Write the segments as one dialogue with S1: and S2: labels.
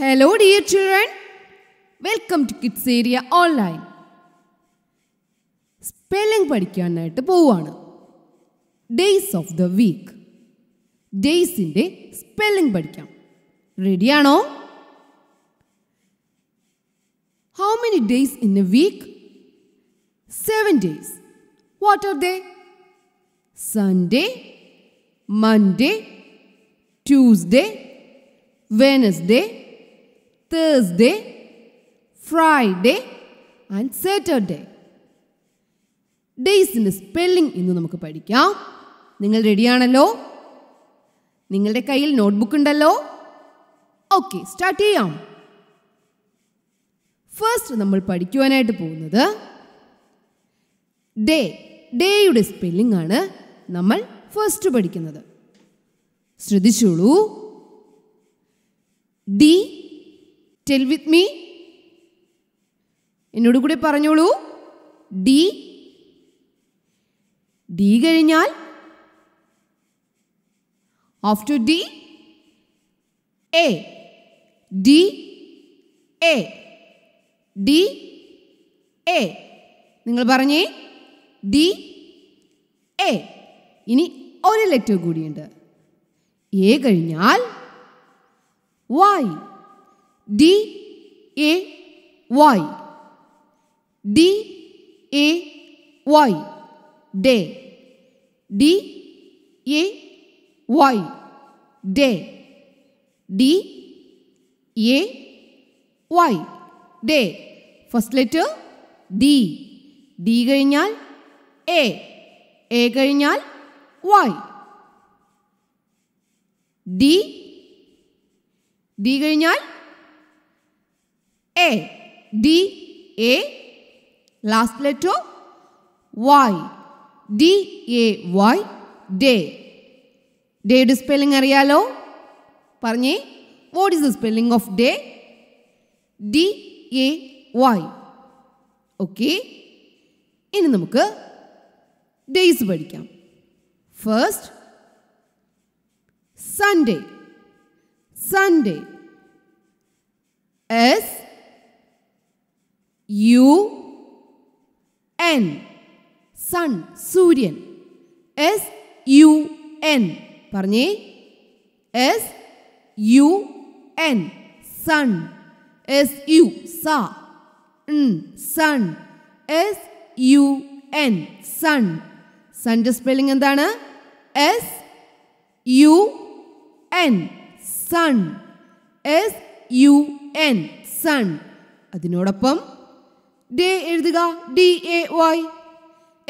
S1: Hello dear children, welcome to kids area online spelling പഠിക്കാനായിട്ട് പോവാണ് days of the week ഡേയ്സിൻ്റെ spelling പഠിക്കാം റെഡിയാണോ how many days in a week seven days what are they Sunday Monday Tuesday Wednesday Thursday, Friday and Saturday. ഡേയ്സിൻ്റെ spelling ഇന്ന് നമുക്ക് പഠിക്കാം നിങ്ങൾ റെഡിയാണല്ലോ നിങ്ങളുടെ കയ്യിൽ നോട്ട്ബുക്ക് ഉണ്ടല്ലോ ഓക്കെ സ്റ്റാർട്ട് ചെയ്യാം ഫസ്റ്റ് നമ്മൾ പഠിക്കുവാനായിട്ട് പോകുന്നത് ഡേ ഡേയുടെ സ്പെല്ലിംഗ് ആണ് നമ്മൾ ഫസ്റ്റ് പഠിക്കുന്നത് ശ്രദ്ധിച്ചോളൂ ഡി ടെൽ വിത്ത് മീ എന്നോട് കൂടെ പറഞ്ഞോളൂ ഡി ഡി കഴിഞ്ഞാൽ after D A D A D A നിങ്ങൾ പറഞ്ഞേ ഡി എ ഇനി ഒരു ലെറ്റർ കൂടിയുണ്ട് എ കഴിഞ്ഞാൽ വായി D A Y. D A Y. Day. D A Y. Day. D A Y. Day. First letter D. D കഴിഞ്ഞാൽ A. A കഴിഞ്ഞാൽ Y. D D കഴിഞ്ഞാൽ A. D. A. Last letter. Y. D. A. Y. Day. ഡേയുടെ spelling അറിയാലോ പറഞ്ഞേ what is the spelling of day D A Y okay ഇനി നമുക്ക് days പഠിക്കാം first Sunday Sunday S U N sun സൂര്യൻ S U N പറഞ്ഞേ S U N sun S U സ sun S U N sun സൺ്റെ spelling എന്താണ് S U N sun S U N sun അതിനോടൊപ്പം day എഴുതുക D A Y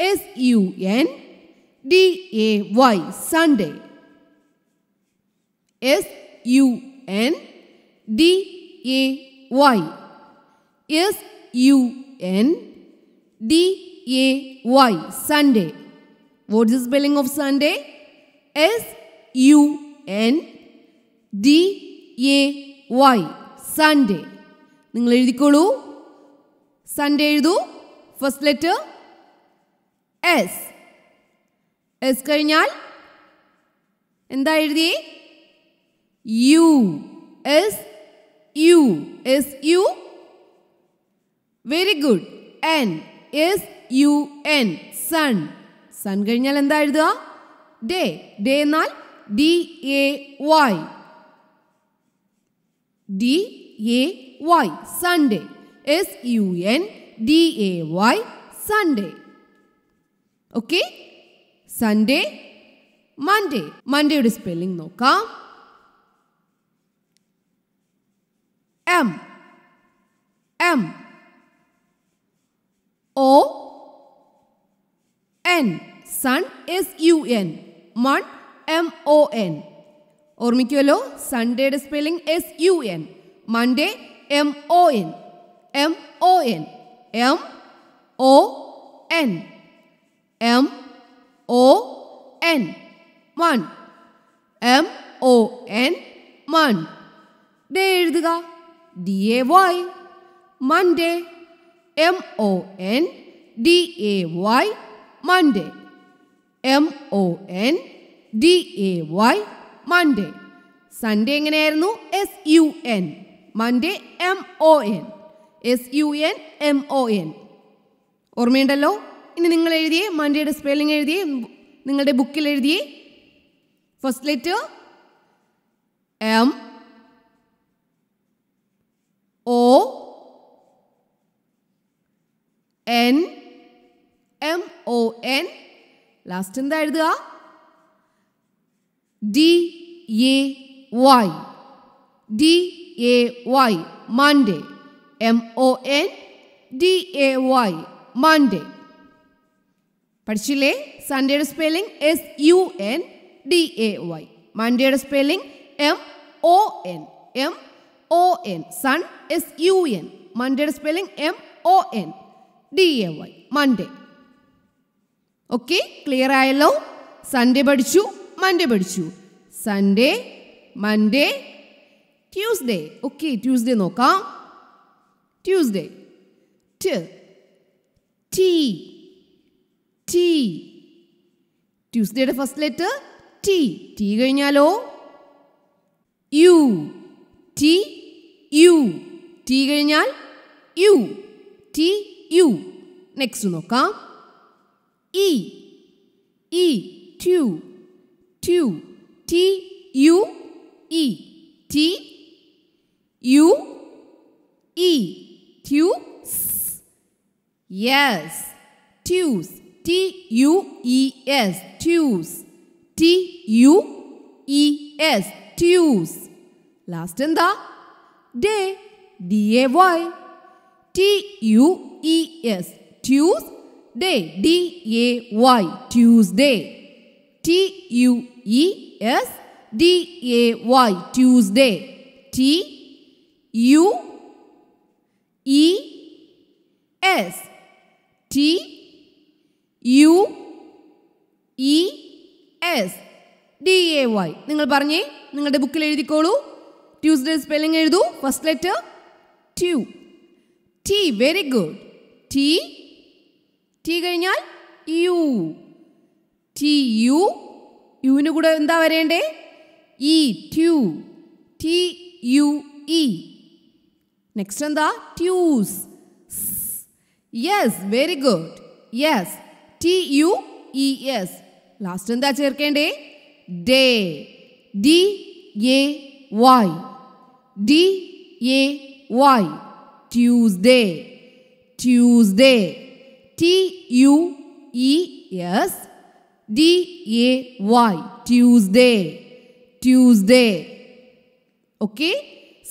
S1: S U N D A Y Sunday S U N D A Y S U N D A Y Sunday what's is spelling of Sunday S U N D A Y Sunday നിങ്ങൾ എഴുതിക്കോളൂ Sunday എഴുതു first letter S S കഴിഞ്ഞാൽ എന്താ എഴുതി U S U S U very good N S U N sun sun കഴിഞ്ഞാൽ എന്താ എഴുതുക day day എന്നാൽ D A Y D A Y Sunday S U N D A Y Sunday. Okay? Sunday, Monday. മണ്ടേയുടെ spelling നോക്കാം M M O N sun S U N mon M O N ഓർമ്മിക്കുമല്ലോ സൺഡേയുടെ spelling S U N Monday M O N M O N M O N M O N mon M O N mon day എഴുതുക D A Y Monday M O N D A Y Monday M O N D A Y Monday Sunday എങ്ങനെയായിരുന്നു S U N Monday M O N S U N M O N ഓർമ്മയുണ്ടല്ലോ ഇനി നിങ്ങൾ എഴുതിയേ മാൻഡിയുടെ spelling എഴുതിയേ നിങ്ങളുടെ ബുക്കിൽ എഴുതിയേ first letter M O N M O N last എന്താ എഴുതുക D A Y D A Y Monday M O N D A Y Monday പഠിച്ചില്ലേ സൺഡേയുടെ spelling S U N D A Y മൺഡേയുടെ spelling M O N M O N sun S U N മൺഡേയുടെ spelling M O N D A Y Monday okay clear ആയല്ലോ Sunday പഠിച്ചു Monday പഠിച്ചു Sunday Monday Tuesday okay Tuesday നോക്കാം Tuesday. T. T. T. ട്യൂസ്ഡേയുടെ first letter T T കഴിഞ്ഞാലോ U T U T കഴിഞ്ഞാൽ U T U next നോക്കാം E E tue tue T U E T U E Tues, Yes. Tues. T-U-E-S. Tues. T-U-E-S. Tues. Last in the day. D-A-Y. T-U-E-S. Tues. Day. D-A-Y. Tuesday. T-U-E-S. D-A-Y. Tuesday. T-U-E-S. E S T U E S D A Y നിങ്ങൾ പറഞ്ഞേ നിങ്ങളുടെ ബുക്കിൽ എഴുതിക്കോളൂ Tuesday spelling എഴുതൂ first letter tue T very good T T കഴിഞ്ഞാൽ U T U യുവിന് കൂടെ എന്താ വരേണ്ടേ E tue T U E Next on the Tues. Yes, very good. Yes, T-U-E-S. Last on the chirkende. Day. day. D-A-Y. D-A-Y. Tuesday. Tuesday. T-U-E-S. D-A-Y. Tuesday. Tuesday. Okay.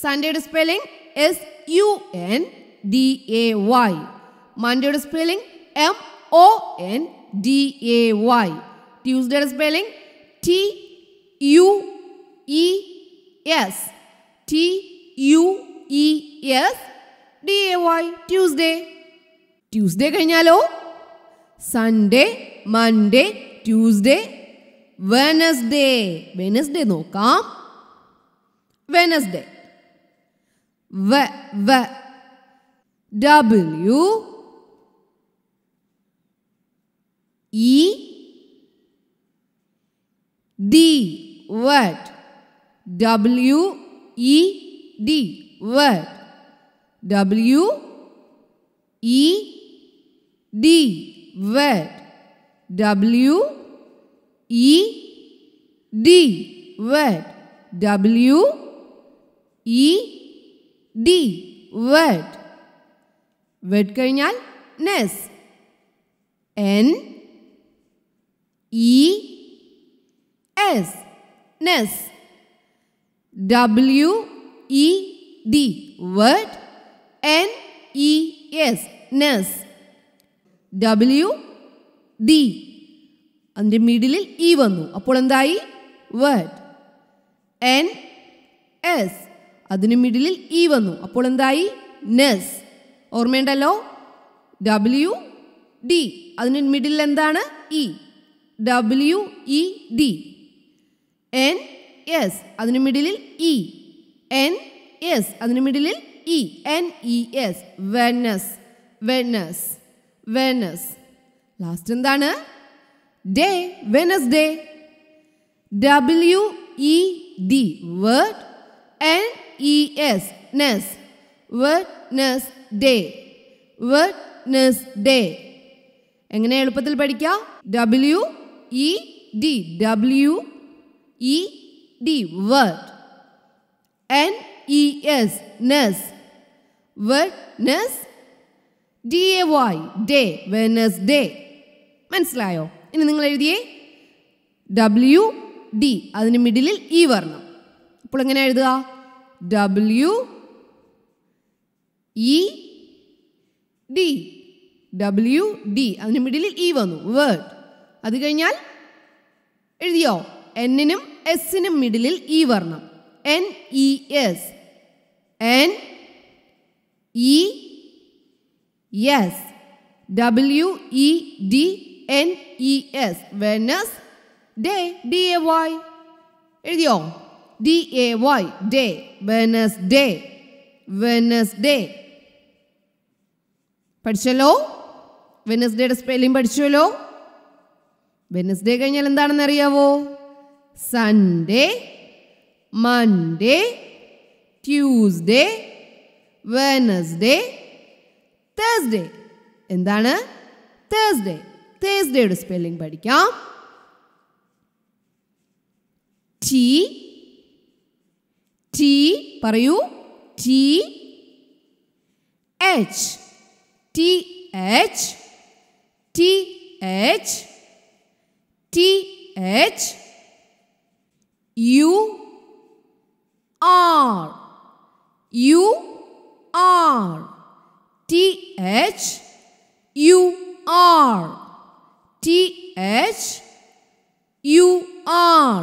S1: Sunday spelling is U N D A Y മൺഡേയുടെ spelling M O N D A Y ട്യൂസ്ഡേയുടെ spelling T U E S T U E S D A Y Tuesday Tuesday കഴിഞ്ഞാലോ Sunday Monday Tuesday Wednesday Wednesday നോക്കാം Wednesday V V W E D word W E D word W E D word W E D word W E D wed wed കഴിഞ്ഞാൽ nes N E S nes W E D word N E S nes W D അതിൻ്റെ മിഡിലിൽ E e വന്നു അപ്പോൾ എന്തായി word N S അതിന് മിഡിലിൽ E e വന്നു അപ്പോൾ എന്തായി നെസ് ഓർമ്മയുണ്ടല്ലോ ഡബ്ല്യു ഡി e. e, അതിന് മിഡിലിൽ എന്താണ് E W E D N S അതിന് മിഡിലിൽ ഇ എൻ എസ് അതിന് മിഡിലിൽ E N E S wednes wednes wednes last എന്താണ് day wednes day W E D word N E S ness witness day witness day എങ്ങനെ എളുപ്പത്തിൽ പഠിക്കാം W E D W E D word N E S nes wednes D A Y day wednes day മനസ്സിലായോ ഇനി നിങ്ങൾ എഴുതിയേ W D അതിന് മിഡിലിൽ ഈ വർണ്ണം അപ്പോൾ എങ്ങനെ എഴുതുക W E D W D അതിന് മിഡിലിൽ ഇ e വന്നു വേർഡ് അത് കഴിഞ്ഞാൽ എഴുതിയോ എന്നിനും എസിനും മിഡിലിൽ ഇ വർണ്ണം N E S N E S W E D N E S Wednesday D A Y എഴുതിയോ D A Y, day, Wednesday, Wednesday. പഠിച്ചല്ലോ വെനസ്ഡേയുടെ സ്പെല്ലിംഗ് പഠിച്ചുവല്ലോ വെനസ്ഡേ കഴിഞ്ഞാൽ എന്താണെന്ന് അറിയാവോ Sunday Monday Tuesday Wednesday Thursday എന്താണ് Thursday തേഴ്സ്ഡേയുടെ spelling പഠിക്കാം ടി ടി പറയൂ T H T H T H T H U R U R T H U R T H U R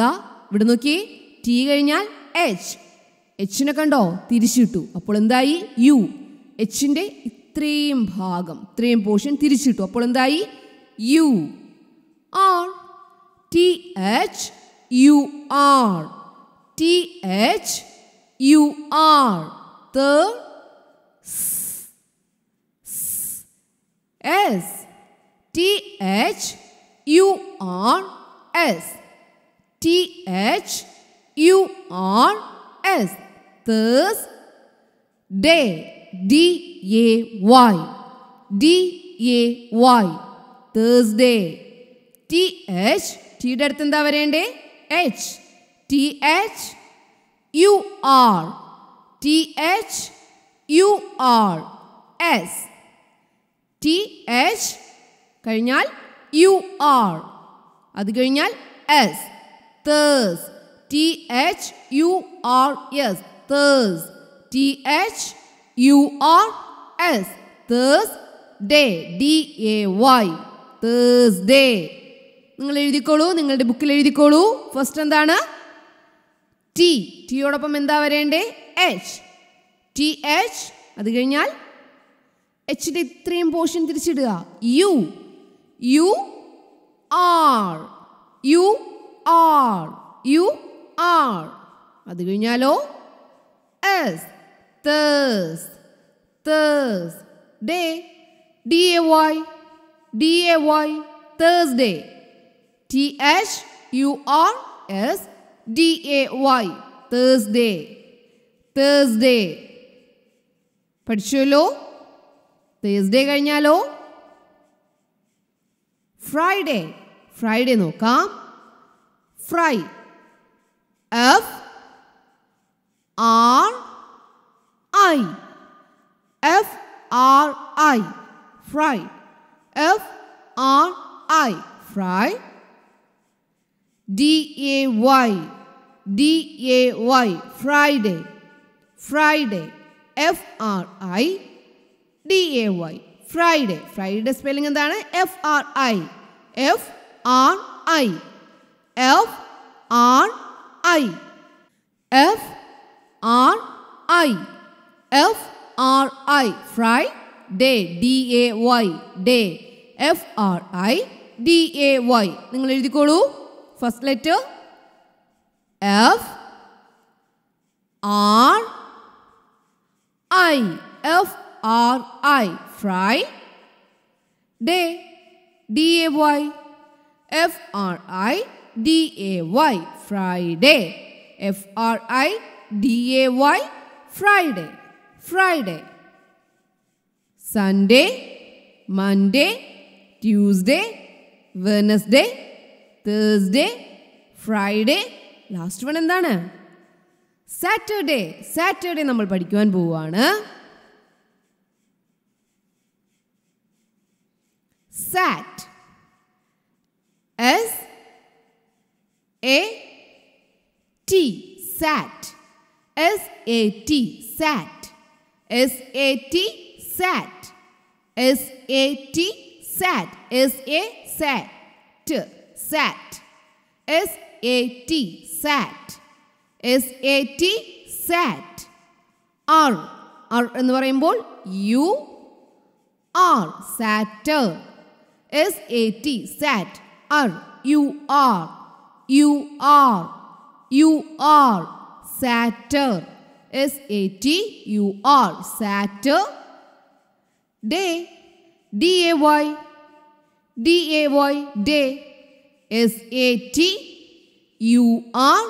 S1: ദാ ഇവിടെ നോക്കി ടി കഴിഞ്ഞാൽ എച്ച് എച്ചിനെ കണ്ടോ തിരിച്ചിട്ടു അപ്പോൾ എന്തായി യു എച്ചിൻ്റെ ഇത്രയും ഭാഗം ഇത്രയും പോർഷൻ തിരിച്ചിട്ടു അപ്പോൾ എന്തായി U R T H U R T H U R S T H U R S T H U R S Thursday D A Y D A Y Thursday T H ടിയുടെ അടുത്ത് എന്താ വരേണ്ടേ H T H U R T H U R S T H കഴിഞ്ഞാൽ U R അത് കഴിഞ്ഞാൽ S Thurs T H U R S Thurs T H U R S Thursday D A Y Thursday നിങ്ങൾ എഴുതിക്കോളൂ നിങ്ങളുടെ ബുക്കിൽ എഴുതിക്കോളൂ first എന്താണ് T ടിയോടൊപ്പം എന്താ വരേണ്ടേ എച്ച് ടി എച്ച് അത് കഴിഞ്ഞാൽ എച്ചിൻ്റെ ഇത്രയും പോർഷൻ തിരിച്ചിടുക U U R U R U R അത് കഴിഞ്ഞാലോ S Thurs Thursday D A Y D A Y Thursday T H U R S D A Y Thurs Thursday day പഠിച്ചുവല്ലോ Thursday കഴിഞ്ഞാലോ Friday Friday നോക്കാം Fri F R I F R I fry F R I fry D A Y D A Y Friday Friday F R I D A Y Friday Friday spelling എന്താണ് F R I F R I F R F R I F R I Fry Day D A Y Day F R I D A Y നിങ്ങൾ എഴുതിക്കോളൂ first letter F R I F R I Fry D A Y F R I. D-A-Y, Friday. F-R-I-D-A-Y, Friday, Friday. Sunday, Monday, Tuesday, Wednesday, Thursday, Friday. Last one എന്താണ് Saturday Saturday നമ്മൾ പഠിക്കുവാൻ പോവുകയാണ് sat S A T sat S A T sat S A T sat S A T sat S A sat sat S A T sat S A T sat R R എന്ന് പറയുമ്പോൾ U R sat R A you are. You are. Saturn. S-A-T. You are. Saturn. Day. D-A-Y. D-A-Y. Day. S-A-T-U-R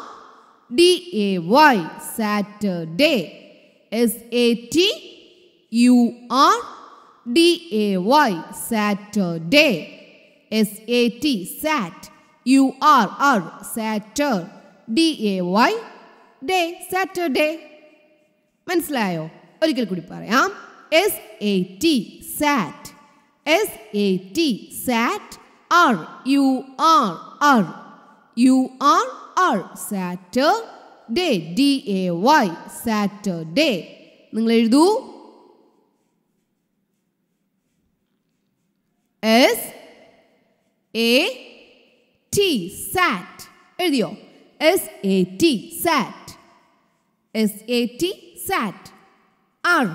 S1: D-A-Y Saturday S-A-T-U-R D-A-Y Saturday S-A-T Sat U R R Satur D A Y day Saturday മനസ്സിലായോ ഒരിക്കൽ കൂടി പറയാം S A T sat S A T sat R U R R U R Saturday D D A വൈ സാറ്റർഡേ നിങ്ങൾ എഴുതൂ S A T, sat. എഴുതിയോ S A T, sat. S A T, sat. R,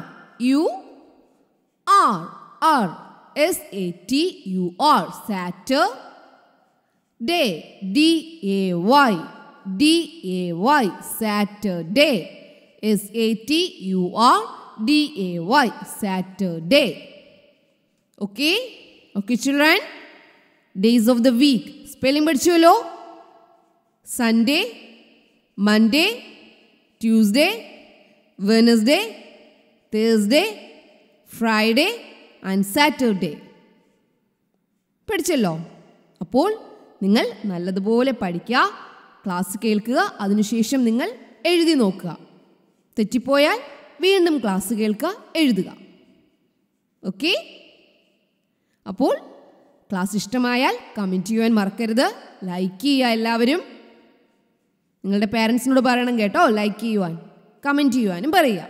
S1: U, R, R. S A T, U, R, sat. Day, D A Y, D A Y, Saturday. S A T U R D A Y, Saturday. Okay, okay, children. Days of the week spelling പഠിച്ചുവല്ലോ Sunday Monday Tuesday Wednesday Thursday Friday and Saturday പഠിച്ചല്ലോ അപ്പോൾ നിങ്ങൾ നല്ലതുപോലെ പഠിക്കുക class കേൾക്കുക അതിനുശേഷം നിങ്ങൾ എഴുതി നോക്കുക തെറ്റിപ്പോയാൽ വീണ്ടും ക്ലാസ് കേൾക്കുക എഴുതുക ഓക്കെ അപ്പോൾ ക്ലാസ് ഇഷ്ടമായാൽ കമൻറ്റ് ചെയ്യുവാൻ മറക്കരുത് ലൈക്ക് ചെയ്യുക എല്ലാവരും നിങ്ങളുടെ പേരൻസിനോട് പറയണം കേട്ടോ ലൈക്ക് ചെയ്യുവാൻ കമൻറ്റ് ചെയ്യുവാനും പറയുക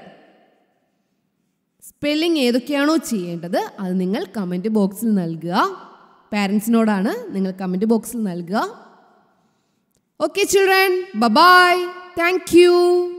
S1: സ്പെല്ലിംഗ് ഏതൊക്കെയാണോ ചെയ്യേണ്ടത് അത് നിങ്ങൾ കമൻറ്റ് ബോക്സിൽ നൽകുക പാരൻസിനോടാണ് നിങ്ങൾ കമൻറ്റ് ബോക്സിൽ നൽകുക okay children bye bye thank U